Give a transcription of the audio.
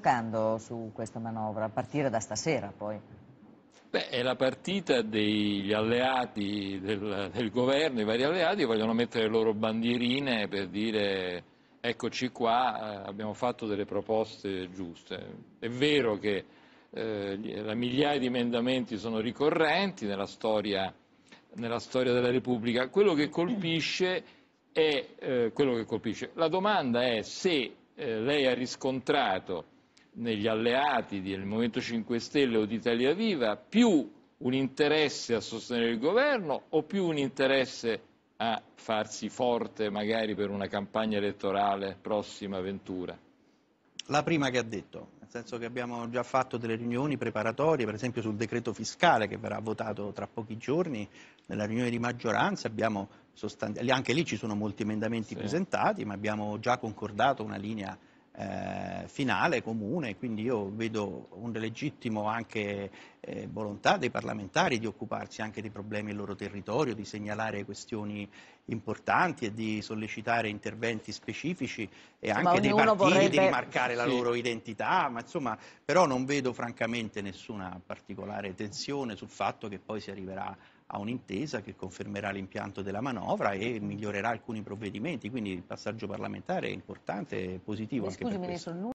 giocando su questa manovra, a partire da stasera poi? Beh, è la partita degli alleati del, del governo, i vari alleati vogliono mettere le loro bandierine per dire eccoci qua, eh, abbiamo fatto delle proposte giuste. È vero che eh, migliaia di emendamenti sono ricorrenti nella storia, nella storia della Repubblica, quello che colpisce è eh, quello che colpisce. La domanda è se eh, lei ha riscontrato negli alleati del Movimento 5 Stelle o di Italia Viva più un interesse a sostenere il governo o più un interesse a farsi forte magari per una campagna elettorale prossima avventura? La prima che ha detto, nel senso che abbiamo già fatto delle riunioni preparatorie, per esempio sul decreto fiscale che verrà votato tra pochi giorni, nella riunione di maggioranza sostanzi... anche lì ci sono molti emendamenti sì. presentati, ma abbiamo già concordato una linea eh, finale comune, quindi io vedo un legittimo anche eh, volontà dei parlamentari di occuparsi anche dei problemi del loro territorio, di segnalare questioni importanti e di sollecitare interventi specifici e anche dei partiti vorrebbe... di rimarcare la sì. loro identità, ma insomma, però non vedo francamente nessuna particolare tensione sul fatto che poi si arriverà a un'intesa che confermerà l'impianto della manovra e migliorerà alcuni provvedimenti, quindi il passaggio parlamentare è importante e positivo Mi eh, anche scusi, per questo. Ministro,